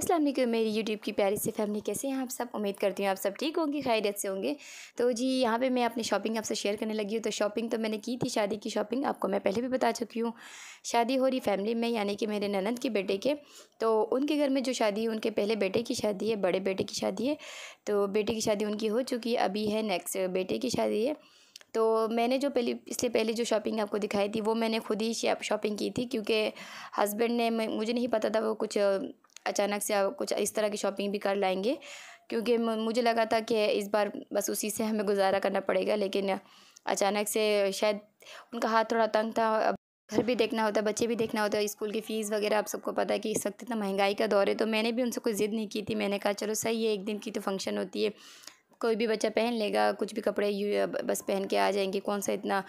अस्सलाम वालेकुम मेरी यूट्यूब की प्यारी से फैमिली कैसे हैं आप सब उम्मीद करती हूँ आप सब ठीक होंगे खैरियत से होंगे तो जी यहाँ पे मैं अपनी शॉपिंग आपसे शेयर करने लगी हूँ तो शॉपिंग तो मैंने की थी शादी की शॉपिंग आपको मैं पहले भी बता चुकी हूँ शादी हो रही फैमिली में यानी कि मेरे ननद के बेटे के तो उनके घर में जो शादी है उनके पहले बेटे की शादी है बड़े बेटे की शादी है तो बेटे की शादी उनकी हो चुकी है अभी है नेक्स्ट बेटे की शादी है तो मैंने जो पहले इससे पहले जो शॉपिंग आपको दिखाई थी वो मैंने खुद ही शॉपिंग की थी क्योंकि हस्बैंड ने मुझे नहीं पता था वो कुछ अचानक से आप कुछ इस तरह की शॉपिंग भी कर लाएंगे क्योंकि मुझे लगा था कि इस बार बस उसी से हमें गुजारा करना पड़ेगा लेकिन अचानक से शायद उनका हाथ थोड़ा तंग था घर भी देखना होता है बच्चे भी देखना होता है स्कूल की फ़ीस वगैरह आप सबको पता है कि इस वक्त इतना महंगाई का दौर है तो मैंने भी उनसे कोई ज़िद नहीं की थी मैंने कहा चलो सही है एक दिन की तो फंक्शन होती है कोई भी बच्चा पहन लेगा कुछ भी कपड़े बस पहन के आ जाएंगे कौन सा इतना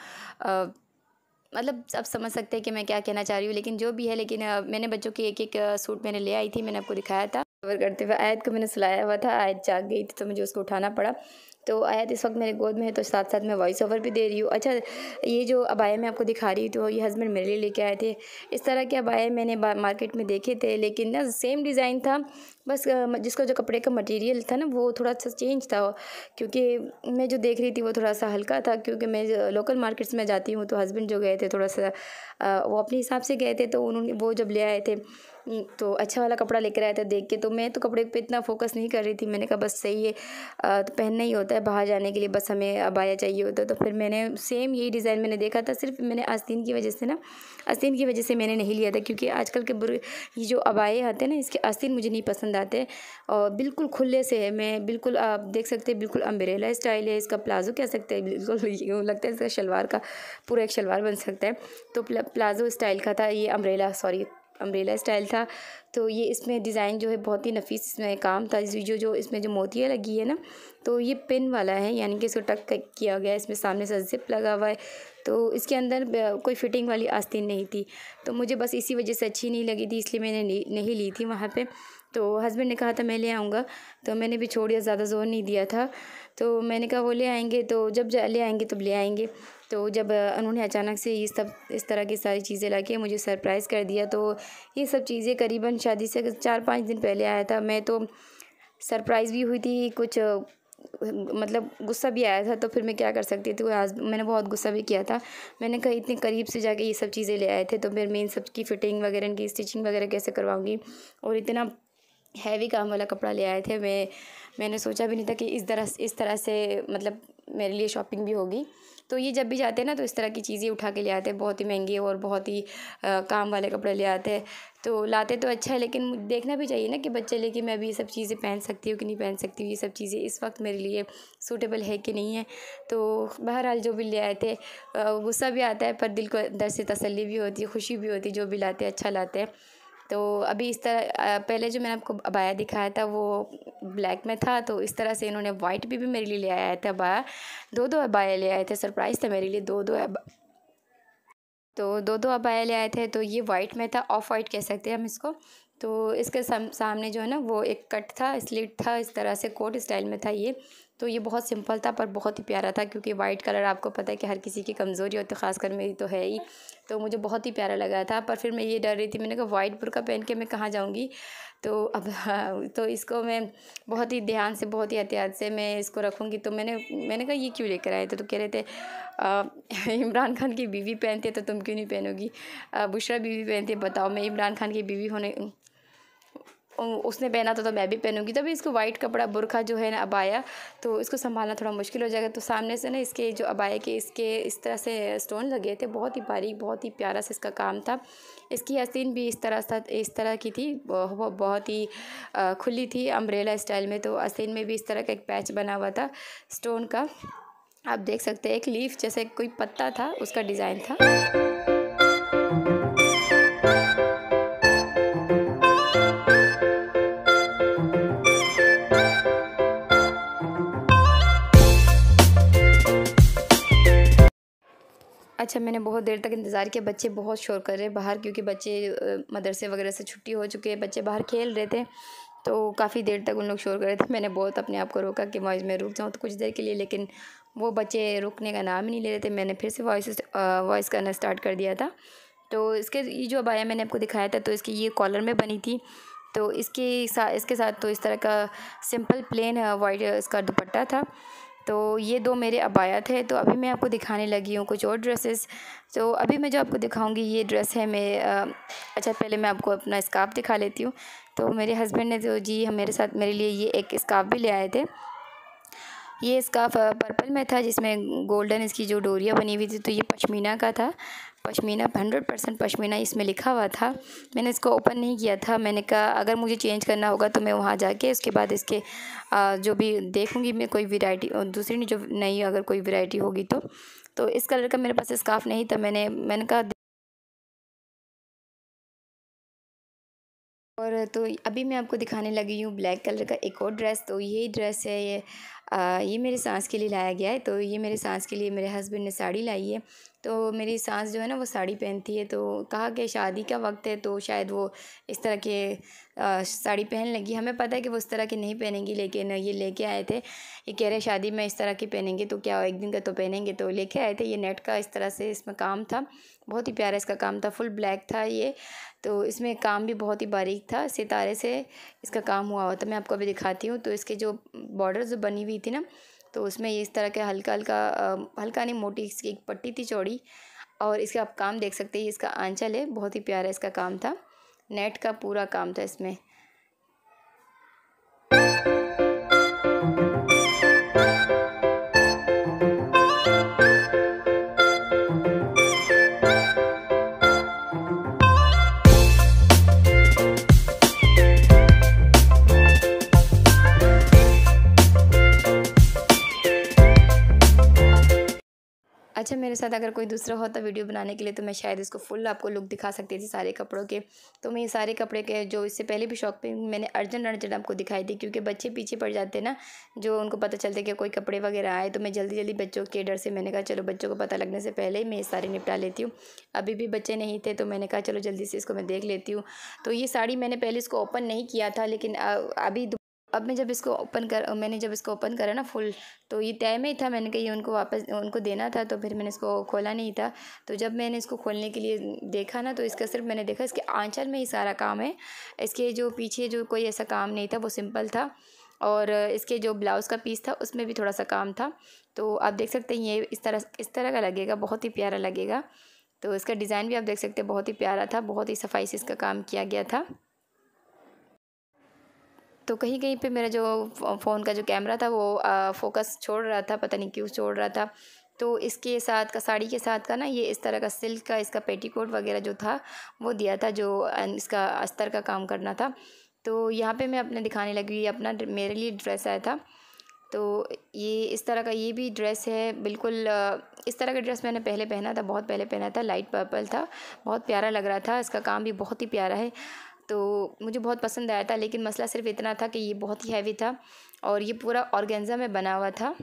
मतलब आप समझ सकते हैं कि मैं क्या कहना चाह रही हूँ लेकिन जो भी है लेकिन मैंने बच्चों के एक एक सूट मैंने ले आई थी मैंने आपको दिखाया था कवर करते हुए आयत को मैंने सिलाया हुआ था आयत जाग गई थी तो मुझे उसको उठाना पड़ा तो आयत इस वक्त मेरे गोद में है तो साथ साथ मैं वॉइस ओवर भी दे रही हूँ अच्छा ये जो अबाया मैं आपको दिखा रही हूँ तो ये हस्बैंड मेरे लिए लेके आए थे इस तरह के अबाया मैंने मार्केट में देखे थे लेकिन ना सेम डिज़ाइन था बस जिसका जो कपड़े का मटेरियल था ना वो थोड़ा सा चेंज था क्योंकि मैं जो देख रही थी वो थोड़ा सा हल्का था क्योंकि मैं लोकल मार्केट्स में जाती हूँ तो हस्बैंड जो गए थे थोड़ा सा वो अपने हिसाब से गए थे तो उन्होंने वो जब ले आए थे तो अच्छा वाला कपड़ा लेकर आया था देख के तो मैं तो कपड़े पे इतना फोकस नहीं कर रही थी मैंने कहा बस सही है तो पहनना ही होता है बाहर जाने के लिए बस हमें अबाया चाहिए होता है तो फिर मैंने सेम यही डिज़ाइन मैंने देखा था सिर्फ मैंने आस्तीन की वजह से ना आस्तीन की वजह से मैंने नहीं लिया था क्योंकि आजकल के बुरे ये जो अबाए आते हैं ना इसके आस्तीन मुझे नहीं पसंद आते और बिल्कुल खुले से है मैं बिल्कुल आप देख सकते हैं बिल्कुल अम्बरेला स्टाइल है इसका प्लाजो कह सकते हैं बिल्कुल लगता है इसका शलवार का पूरा एक शलवार बन सकता है तो प्लाजो स्टाइल का था ये अम्ब्रेला सॉरी अम्ब्रेला स्टाइल था तो ये इसमें डिज़ाइन जो है बहुत ही नफीस इसमें काम था इस जो जो इसमें जो मोतियाँ लगी है ना तो ये पिन वाला है यानी कि इसको टक किया गया है इसमें सामने से जिप लगा हुआ है तो इसके अंदर कोई फिटिंग वाली आस्तीन नहीं थी तो मुझे बस इसी वजह से अच्छी नहीं लगी थी इसलिए मैंने नहीं ली थी वहाँ पर तो हस्बैंड ने कहा था मैं ले आऊँगा तो मैंने भी छोड़ दिया ज़्यादा जोर नहीं दिया था तो मैंने कहा वो ले आएंगे तो जब ले आएंगे तब ले आएंगे तो जब उन्होंने अचानक से ये सब इस तरह की सारी चीज़ें ला के मुझे सरप्राइज़ कर दिया तो ये सब चीज़ें करीबन शादी से चार पाँच दिन पहले आया था मैं तो सरप्राइज़ भी हुई थी कुछ मतलब गुस्सा भी आया था तो फिर मैं क्या कर सकती थी आज मैंने बहुत गुस्सा भी किया था मैंने कहीं इतने करीब से जाके ये सब चीज़ें ले आए थे तो फिर मैं इन सब की फिटिंग वगैरह इनकी स्टिचिंग वगैरह कैसे करवाऊँगी और इतना हैवी काम वाला कपड़ा ले आए थे मैं मैंने सोचा भी नहीं था कि इस तरह इस तरह से मतलब मेरे लिए शॉपिंग भी होगी तो ये जब भी जाते हैं ना तो इस तरह की चीज़ें उठा के ले आते हैं बहुत ही महंगे और बहुत ही आ, काम वाले कपड़े ले आते हैं तो लाते तो अच्छा है लेकिन देखना भी चाहिए ना कि बच्चे लेके मैं भी ये सब चीज़ें पहन सकती हूँ कि नहीं पहन सकती हूँ ये सब चीज़ें इस वक्त मेरे लिए सूटेबल है कि नहीं है तो बहरहाल जो भी ले आए थे गुस्सा भी आता है पर दिल को अंदर से तसल्ली भी होती है खुशी भी होती है जो भी लाते हैं अच्छा लाते हैं तो अभी इस तरह पहले जो मैंने आपको अबाया दिखाया था वो ब्लैक में था तो इस तरह से इन्होंने वाइट भी, भी मेरे लिए ले आया था अबाया दो दो अबाया ले आए थे सरप्राइज़ था मेरे लिए दो दो तो दो दो अबाया ले आए थे तो ये वाइट में था ऑफ वाइट कह सकते हैं हम इसको तो इसके सामने जो है ना वो एक कट था स्लिट था इस तरह से कोट स्टाइल में था ये तो ये बहुत सिंपल था पर बहुत ही प्यारा था क्योंकि वाइट कलर आपको पता है कि हर किसी की कमज़ोरी होती है ख़ासकर मेरी तो है ही तो मुझे बहुत ही प्यारा लगा था पर फिर मैं ये डर रही थी मैंने कहा वाइट बुरका पहन के मैं कहाँ जाऊँगी तो अब हाँ, तो इसको मैं बहुत ही ध्यान से बहुत ही एहतियात से मैं इसको रखूँगी तो मैंने मैंने कहा ये क्यों लेकर आए थे तो कह रहे थे इमरान खान की बीवी है तो तुम क्यों नहीं पहनोगी बुशरा बीवी है बताओ मैं इमरान खान की बीवी होने उसने पहना था तो मैं भी पहनूंगी तभी इसको वाइट कपड़ा बुरखा जो है ना अबाया तो इसको संभालना थोड़ा मुश्किल हो जाएगा तो सामने से ना इसके जो अबाया के इसके इस तरह से स्टोन लगे थे बहुत ही बारीक बहुत ही प्यारा से इसका काम था इसकी हस्तीन भी इस तरह था इस तरह की थी वो बहुत ही खुली थी अम्ब्रेला स्टाइल में तो हस्तीन में भी इस तरह का एक पैच बना हुआ था स्टोन का आप देख सकते हैं एक लीफ जैसे कोई पत्ता था उसका डिज़ाइन था अच्छा मैंने बहुत देर तक इंतज़ार किया बच्चे बहुत शोर कर रहे बाहर क्योंकि बच्चे मदरसे वगैरह से छुट्टी हो चुके हैं बच्चे बाहर खेल रहे थे तो काफ़ी देर तक उन लोग शोर कर रहे थे मैंने बहुत अपने आप को रोका कि वॉइस में रुक जाऊँ तो कुछ देर के लिए लेकिन वो बच्चे रुकने का नाम ही नहीं ले रहे थे मैंने फिर से वॉइस वॉइस करना स्टार्ट कर दिया था तो इसके ये जो अबाया मैंने आपको दिखाया था तो इसकी ये कॉलर में बनी थी तो इसके साथ इसके साथ तो इस तरह का सिंपल प्लेन वाइट इसका दुपट्टा था तो ये दो मेरे अबाया थे तो अभी मैं आपको दिखाने लगी हूँ कुछ और ड्रेसेस तो अभी मैं जो आपको दिखाऊंगी ये ड्रेस है मैं अच्छा पहले मैं आपको अपना स्काफ़ दिखा लेती हूँ तो मेरे हस्बैंड ने तो जी मेरे साथ मेरे लिए ये एक स्काफ़ भी ले आए थे ये स्काफ पर्पल में था जिसमें गोल्डन इसकी जो डोरिया बनी हुई थी तो ये पशमीना का था पश्मीना हंड्रेड परसेंट पशमीना इसमें लिखा हुआ था मैंने इसको ओपन नहीं किया था मैंने कहा अगर मुझे चेंज करना होगा तो मैं वहाँ जाके उसके बाद इसके जो भी देखूँगी मैं कोई वैरायटी दूसरी जो नई अगर कोई वैरायटी होगी तो तो इस कलर का मेरे पास स्काफ नहीं था मैंने मैंने कहा और तो अभी मैं आपको दिखाने लगी हूँ ब्लैक कलर का एक और ड्रेस तो ये ड्रेस है ये ये मेरे सांस के लिए लाया गया है तो ये मेरे सांस के लिए मेरे हस्बैंड ने साड़ी लाई है तो मेरी सांस जो है ना वो साड़ी पहनती है तो कहा कि शादी का वक्त है तो शायद वो इस तरह के साड़ी पहन लगी हमें पता है कि वो इस तरह की नहीं पहनेंगी लेकिन ये लेके आए थे ये कह रहे शादी में इस तरह की पहनेंगे तो क्या एक दिन का तो पहनेंगे तो लेके आए थे ये नेट का इस तरह से इसमें काम था बहुत ही प्यारा इसका काम था फुल ब्लैक था ये तो इसमें काम भी बहुत ही बारीक था सितारे से इसका काम हुआ हुआ था मैं आपको अभी दिखाती हूँ तो इसके जो बॉर्डर जो बनी हुई थी ना तो उसमें इस तरह के हल्का हल्का हल्का नहीं मोटी इसकी एक पट्टी थी चौड़ी और इसका आप काम देख सकते हैं इसका आंचल है बहुत ही प्यारा इसका काम था नेट का पूरा काम था इसमें मेरे साथ अगर कोई दूसरा होता वीडियो बनाने के लिए तो मैं शायद इसको फुल आपको लुक दिखा सकती थी सारे कपड़ों के तो मैं ये सारे कपड़े के जो इससे पहले भी शॉक पे मैंने अर्जेंट अर्जेंट आपको दिखाई थी क्योंकि बच्चे पीछे पड़ जाते ना जो उनको पता है कि कोई कपड़े वगैरह आए तो मैं जल्दी जल्दी बच्चों के डर से मैंने कहा चलो बच्चों को पता लगने से पहले मैं ये सारे निपटा लेती हूँ अभी भी बच्चे नहीं थे तो मैंने कहा चलो जल्दी से इसको मैं देख लेती हूँ तो ये साड़ी मैंने पहले इसको ओपन नहीं किया था लेकिन अभी अब मैं जब इसको ओपन कर मैंने जब इसको ओपन करा ना फुल तो ये तय में ही था मैंने कहा ये उनको वापस उनको देना था तो फिर मैंने इसको खोला नहीं था तो जब मैंने इसको खोलने के लिए देखा ना तो इसका सिर्फ मैंने देखा इसके आंचल में ही सारा काम है इसके जो पीछे जो कोई ऐसा काम नहीं था वो सिंपल था और इसके जो ब्लाउज़ का पीस था उसमें भी थोड़ा सा काम था तो आप देख सकते हैं ये इस तरह इस तरह का लगेगा बहुत ही प्यारा लगेगा तो इसका डिज़ाइन भी आप देख सकते हैं बहुत ही प्यारा था बहुत ही सफाई से इसका काम किया गया था तो कहीं कहीं पे मेरा जो फ़ोन का जो कैमरा था वो आ, फोकस छोड़ रहा था पता नहीं क्यों छोड़ रहा था तो इसके साथ का साड़ी के साथ का ना ये इस तरह का सिल्क का इसका पेटीकोट वगैरह जो था वो दिया था जो इसका अस्तर का काम करना था तो यहाँ पे मैं अपने दिखाने लगी हुई अपना मेरे लिए ड्रेस आया था तो ये इस तरह का ये भी ड्रेस है बिल्कुल इस तरह का ड्रेस मैंने पहले पहना था बहुत पहले पहना था लाइट पर्पल था बहुत प्यारा लग रहा था इसका काम भी बहुत ही प्यारा है तो मुझे बहुत पसंद आया था लेकिन मसला सिर्फ इतना था कि ये बहुत ही हैवी था और ये पूरा ऑर्गेंजा में बना हुआ था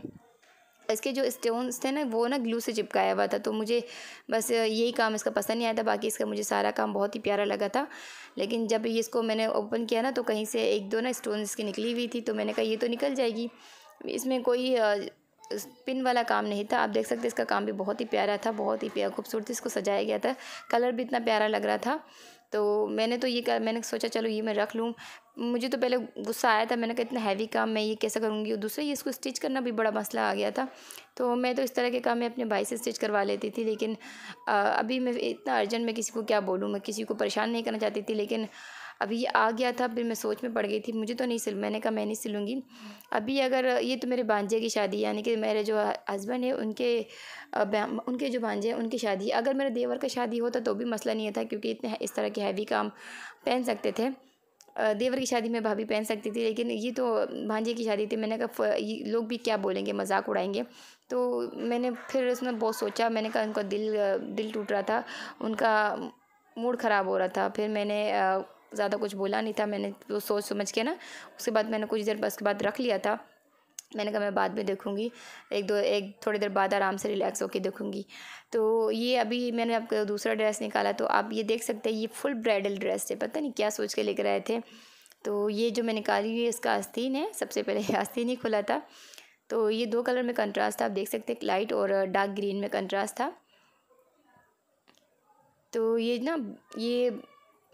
इसके जो स्टोन्स थे ना वो ना ग्लू से चिपकाया हुआ था तो मुझे बस यही काम इसका पसंद नहीं आया था बाकी इसका मुझे सारा काम बहुत ही प्यारा लगा था लेकिन जब ये इसको मैंने ओपन किया ना तो कहीं से एक दो ना स्टोन इसकी निकली हुई थी तो मैंने कहा ये तो निकल जाएगी इसमें कोई पिन वाला काम नहीं था आप देख सकते इसका काम भी बहुत ही प्यारा था बहुत ही खूबसूरती इसको सजाया गया था कलर भी इतना प्यारा लग रहा था तो मैंने तो ये कर मैंने सोचा चलो ये मैं रख लूँ मुझे तो पहले गुस्सा आया था मैंने कहा इतना हैवी काम मैं ये कैसे करूँगी और दूसरा ये इसको स्टिच करना भी बड़ा मसला आ गया था तो मैं तो इस तरह के काम मैं अपने भाई से स्टिच करवा लेती थी लेकिन आ, अभी मैं इतना अर्जेंट मैं किसी को क्या बोलूँ मैं किसी को परेशान नहीं करना चाहती थी लेकिन अभी आ गया था फिर मैं सोच में पड़ गई थी मुझे तो नहीं सिल मैंने कहा मैं नहीं सिलूँगी अभी अगर ये तो मेरे भांजे की शादी यानी कि मेरे जो हस्बैंड है उनके उनके जो भांजे हैं उनकी शादी अगर मेरे देवर का शादी होता तो भी मसला नहीं था क्योंकि इतने इस तरह के हैवी काम पहन सकते थे देवर की शादी में भाभी पहन सकती थी लेकिन ये तो भांजे की शादी थी मैंने कहा लोग भी क्या बोलेंगे मजाक उड़ाएंगे तो मैंने फिर उसमें बहुत सोचा मैंने कहा उनका दिल दिल टूट रहा था उनका मूड ख़राब हो रहा था फिर मैंने ज़्यादा कुछ बोला नहीं था मैंने वो तो सोच समझ के ना उसके बाद मैंने कुछ देर बस के बाद रख लिया था मैंने कहा मैं बाद में देखूँगी एक दो एक थोड़ी देर बाद आराम से रिलैक्स होकर देखूँगी तो ये अभी मैंने आपका दूसरा ड्रेस निकाला तो आप ये देख सकते हैं ये फुल ब्राइडल ड्रेस है पता नहीं क्या सोच के लेकर आए थे तो ये जो मैं निकाली हुई इसका आस्तीन है सबसे पहले आस्तीन ही खुला था तो ये दो कलर में कंट्रास्ट था आप देख सकते हैं लाइट और डार्क ग्रीन में कंट्रास्ट था तो ये ना ये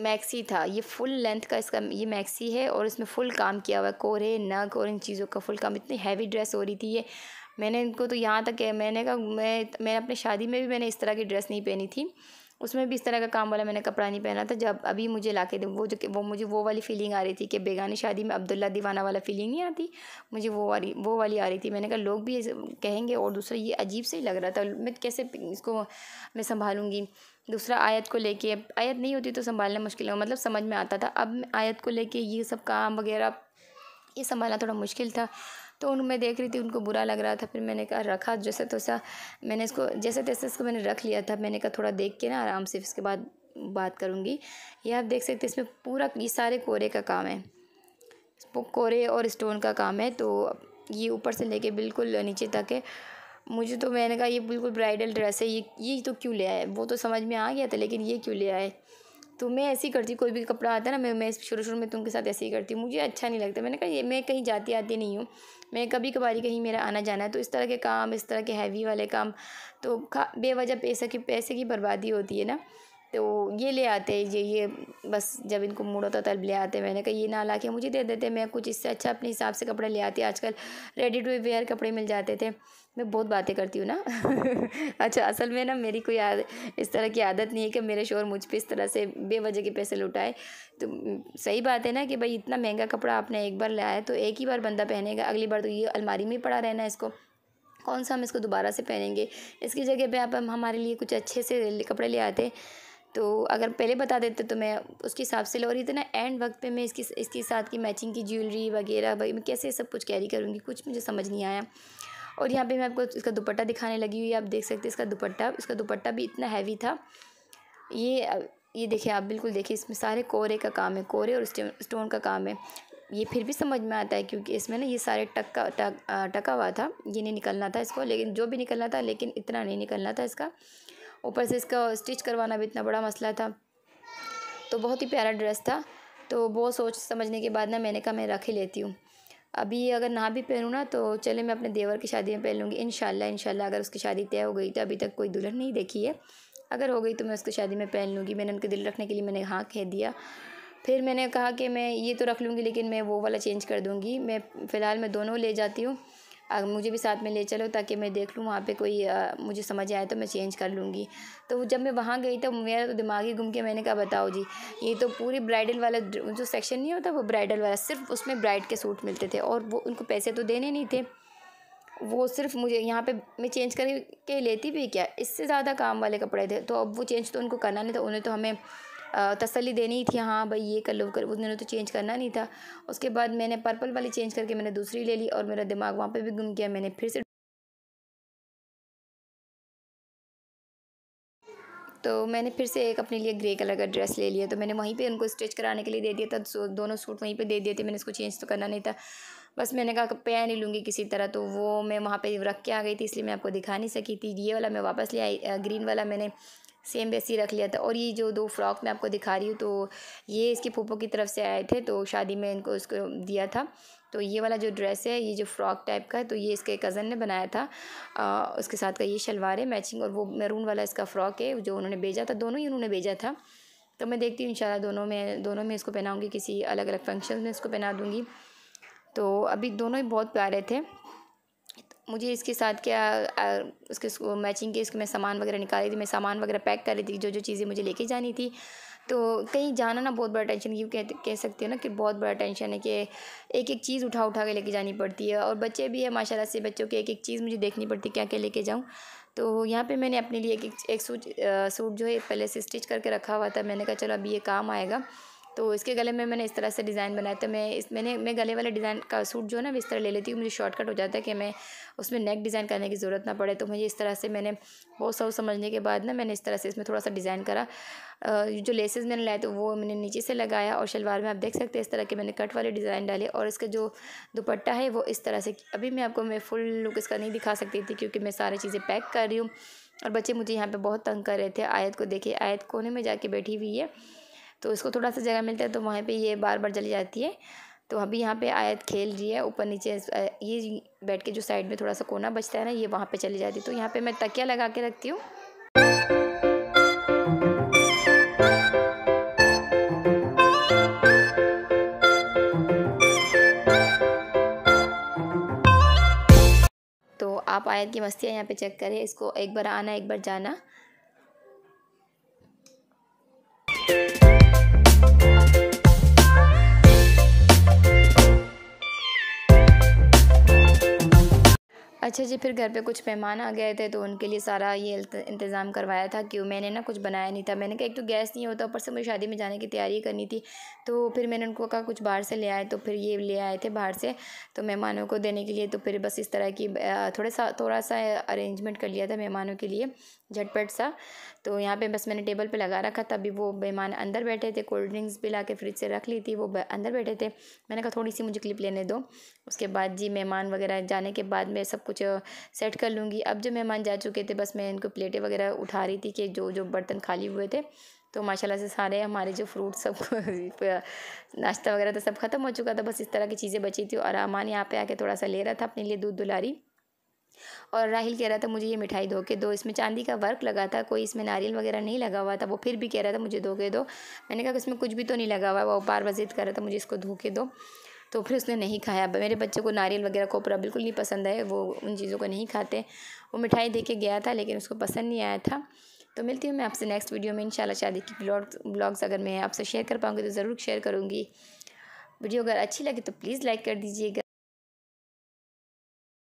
मैक्सी था ये फुल लेंथ का इसका ये मैक्सी है और इसमें फुल काम किया हुआ है कोरे नग और इन चीज़ों का फुल काम इतनी हैवी ड्रेस हो रही थी ये मैंने इनको तो यहाँ तक मैंने कहा मैं मैंने अपनी शादी में भी मैंने इस तरह की ड्रेस नहीं पहनी थी उसमें भी इस तरह का काम वाला मैंने कपड़ा नहीं पहना था जब अभी मुझे ला के वो जो वो मुझे वो वाली फीलिंग आ रही थी कि बेगानी शादी में अब्दुल्ला दीवाना वाला फीलिंग नहीं आती मुझे वो वाली वो वाली आ रही थी मैंने कहा लोग भी कहेंगे और दूसरा ये अजीब से ही लग रहा था मैं कैसे इसको मैं संभालूंगी दूसरा आयत को लेके आयत नहीं होती तो संभालना मुश्किल है मतलब समझ में आता था अब आयत को लेके ये सब काम वगैरह ये संभालना थोड़ा मुश्किल था तो उन मैं देख रही थी उनको बुरा लग रहा था फिर मैंने कहा रखा जैसे तोसा मैंने इसको जैसे तैसे इसको मैंने रख लिया था मैंने कहा थोड़ा देख के ना आराम से इसके बाद बात करूँगी ये आप देख सकते इसमें पूरा ये सारे कोरे का काम है कोरे और स्टोन का काम है तो ये ऊपर से लेके बिल्कुल नीचे तक है मुझे तो मैंने कहा ये बिल्कुल ब्राइडल ड्रेस है ये ये तो क्यों ले आए वो तो समझ में आ गया था लेकिन ये क्यों ले आए तो मैं ऐसे ही करती कोई भी कपड़ा आता है ना मैं मैं शुरू शुरू में तुमके साथ ऐसे ही करती हूँ मुझे अच्छा नहीं लगता मैंने कहा ये मैं कहीं जाती आती नहीं हूँ मैं कभी कभारी कहीं मेरा आना जाना है तो इस तरह के काम इस तरह के हैवी वाले काम तो बेवजह पैसा की पैसे की बर्बादी होती है ना तो ये ले आते ये ये बस जब इनको मूड होता तो तब ले आते मैंने कहा ये ना ला के मुझे दे देते मैं कुछ इससे अच्छा अपने हिसाब से कपड़े ले आती आजकल रेडी टू वेयर कपड़े मिल जाते थे मैं बहुत बातें करती हूँ ना अच्छा असल में ना मेरी कोई आद, इस तरह की आदत नहीं है कि मेरे शोर मुझ पर इस तरह से बेवजह के पैसे लुटाए तो सही बात है ना कि भाई इतना महंगा कपड़ा आपने एक बार लाया तो एक ही बार बंदा पहनेगा अगली बार तो ये अलमारी में पड़ा रहना है इसको कौन सा हम इसको दोबारा से पहनेंगे इसकी जगह पर आप हम हमारे लिए कुछ अच्छे से कपड़े ले आते तो अगर पहले बता देते तो मैं उसके हिसाब से ले और इतना एंड वक्त पे मैं इसकी इसके साथ की मैचिंग की ज्वेलरी वगैरह मैं कैसे सब कुछ कैरी करूँगी कुछ मुझे समझ नहीं आया और यहाँ पे मैं आपको इसका दुपट्टा दिखाने लगी हुई है आप देख सकते हैं इसका दुपट्टा इसका दुपट्टा भी इतना हैवी था ये ये देखिए आप बिल्कुल देखिए इसमें सारे कोरे का काम है कोरे और स्टोन का काम है ये फिर भी समझ में आता है क्योंकि इसमें ना ये सारे टक्का टका हुआ था ये नहीं निकलना था इसको लेकिन जो भी निकलना था लेकिन इतना नहीं निकलना था इसका ऊपर से इसका स्टिच करवाना भी इतना बड़ा मसला था तो बहुत ही प्यारा ड्रेस था तो बहुत सोच समझने के बाद ना मैंने कहा मैं रख ही लेती हूँ अभी अगर ना भी पहनूँ ना तो चले मैं अपने देवर की शादी में पहन लूँगी इन शाला अगर उसकी शादी तय हो गई तो अभी तक कोई दुल्हन नहीं देखी है अगर हो गई तो मैं उसकी शादी में पहन लूँगी मैंने उनके दिल रखने के लिए मैंने हाँ कह दिया फिर मैंने कहा कि मैं ये तो रख लूँगी लेकिन मैं वो वाला चेंज कर दूँगी मैं फ़िलहाल मैं दोनों ले जाती हूँ अगर मुझे भी साथ में ले चलो ताकि मैं देख लूँ वहाँ पे कोई आ, मुझे समझ आए तो मैं चेंज कर लूँगी तो जब मैं वहाँ गई तो मेरा तो दिमाग ही घूम के मैंने कहा बताओ जी ये तो पूरी ब्राइडल वाला जो सेक्शन नहीं होता वो ब्राइडल वाला सिर्फ उसमें ब्राइड के सूट मिलते थे और वो उनको पैसे तो देने नहीं थे वो सिर्फ मुझे यहाँ पे मैं चेंज करके लेती भी क्या इससे ज़्यादा काम वाले कपड़े थे तो अब वो चेंज तो उनको करना नहीं था उन्हें तो हमें तसली देनी थी हाँ भाई ये कर लो कर उसने तो चेंज करना नहीं था उसके बाद मैंने पर्पल वाली चेंज करके मैंने दूसरी ले ली और मेरा दिमाग वहाँ पर भी गुम किया मैंने फिर से तो मैंने फिर से एक अपने लिए ग्रे कलर का ड्रेस ले लिया तो मैंने वहीं पे उनको स्टिच कराने के लिए दे दिया था तो दोनों सूट वहीं पे दे दिए थे मैंने इसको चेंज तो करना नहीं था बस मैंने कहा पहन ही लूँगी किसी तरह तो वो मैं वहाँ पे रख के आ गई थी इसलिए मैं आपको दिखा नहीं सकी थी ये वाला मैं वापस ले आई ग्रीन वाला मैंने सेम वैसी रख लिया था और ये जो दो फ्रॉक मैं आपको दिखा रही हूँ तो ये इसकी फूफो की तरफ से आए थे तो शादी में इनको उसको दिया था तो ये वाला जो ड्रेस है ये जो फ्रॉक टाइप का है तो ये इसके कज़न ने बनाया था आ, उसके साथ का ये शलवार है मैचिंग और वो मैरून वाला इसका फ़्रॉक है जो उन्होंने भेजा था दोनों ही उन्होंने भेजा था तो मैं देखती हूँ इन दोनों में दोनों में इसको पहनाऊँगी किसी अलग अलग फंक्शन में इसको पहना दूँगी तो अभी दोनों ही बहुत प्यारे थे मुझे इसके साथ क्या आ, उसके मैचिंग के इसके मैं सामान वगैरह निकाली थी मैं सामान वगैरह पैक कर रही थी जो जो चीज़ें मुझे लेके जानी थी तो कहीं जाना ना बहुत बड़ा टेंशन क्यों कह कह सकते हो ना कि बहुत बड़ा टेंशन है कि एक एक चीज़ उठा उठा के लेके जानी पड़ती है और बच्चे भी है माशाल्लाह से बच्चों के एक एक चीज़ मुझे देखनी पड़ती है क्या क्या लेके जाऊँ तो यहाँ पे मैंने अपने लिए एक एक, एक सूट सूट जो है पहले से स्टिच करके रखा हुआ था मैंने कहा चलो अभी ये काम आएगा तो इसके गले में मैंने इस तरह से डिज़ाइन बनाया तो मैं इस मैंने मैं गले वाले डिज़ाइन का सूट जो है ना इस तरह ले लेती हूँ मुझे शॉर्टकट हो जाता है कि मैं उसमें नेक डिज़ाइन करने की ज़रूरत ना पड़े तो मुझे इस तरह से मैंने बहुत सब समझने के बाद ना मैंने इस तरह से इसमें थोड़ा सा डिज़ाइन करा जो लेसेस मैंने लाए तो वो मैंने नीचे से लगाया और शलवार में आप देख सकते हैं इस तरह के मैंने कट वाले डिज़ाइन डाले और इसका जो दुपट्टा है वो इस तरह से अभी मैं आपको मैं फुल लुक इसका नहीं दिखा सकती थी क्योंकि मैं सारी चीज़ें पैक कर रही हूँ और बच्चे मुझे यहाँ पे बहुत तंग कर रहे थे आयत को देखिए आयत कोने में जाके बैठी हुई है तो इसको थोड़ा सा जगह मिलता है तो वहाँ पे ये बार बार जली जाती है तो अभी यहाँ पे आयत खेल रही है ऊपर नीचे ये बैठ के जो साइड में थोड़ा सा कोना बचता है ना ये वहाँ पे चली जाती है तो यहाँ पे मैं तकिया लगा के रखती हूँ तो आप आयत की मस्तियाँ यहाँ पे चेक करें इसको एक बार आना एक बार जाना you अच्छा जी फिर घर पे कुछ मेहमान आ गए थे तो उनके लिए सारा ये इंतज़ाम करवाया था क्यों मैंने ना कुछ बनाया नहीं था मैंने कहा एक तो गैस नहीं होता ऊपर से मुझे शादी में जाने की तैयारी करनी थी तो फिर मैंने उनको कहा कुछ बाहर से ले आए तो फिर ये ले आए थे बाहर से तो मेहमानों को देने के लिए तो फिर बस इस तरह की थोड़ा सा थोड़ा सा अरेंजमेंट कर लिया था मेहमानों के लिए झटपट सा तो यहाँ पर बस मैंने टेबल पर लगा रखा था अभी वो मेहमान अंदर बैठे थे कोल्ड ड्रिंक्स भी ला के फ्रिज से रख ली थी वो अंदर बैठे थे मैंने कहा थोड़ी सी मुझे क्लिप लेने दो उसके बाद जी मेहमान वगैरह जाने के बाद मैं सब कुछ कुछ सेट कर लूँगी अब जब मेहमान जा चुके थे बस मैं इनको प्लेटें वगैरह उठा रही थी कि जो जो बर्तन खाली हुए थे तो माशाल्लाह से सारे हमारे जो फ्रूट सब नाश्ता वगैरह था सब ख़त्म हो चुका था बस इस तरह की चीज़ें बची थी और अमान यहाँ पे आके थोड़ा सा ले रहा था अपने लिए दूध दुलारी और राहिल कह रहा था मुझे ये मिठाई धो के दो इसमें चांदी का वर्क लगा था कोई इसमें नारियल वगैरह नहीं लगा हुआ था वो फिर भी कह रहा था मुझे धो के दो मैंने कहा कि इसमें कुछ भी तो नहीं लगा हुआ वो बार वजीद कर रहा था मुझे इसको धो के दो तो फिर उसने नहीं खाया मेरे बच्चे को नारियल वगैरह कोपरा बिल्कुल नहीं पसंद है वो उन चीज़ों को नहीं खाते वो मिठाई दे के गया था लेकिन उसको पसंद नहीं आया था तो मिलती हूँ मैं आपसे नेक्स्ट वीडियो में इंशाल्लाह शादी की ब्लॉग ब्लॉग्स अगर मैं आपसे शेयर कर पाऊँगी तो ज़रूर शेयर करूँगी वीडियो अगर अच्छी लगे तो प्लीज़ लाइक कर दीजिएगा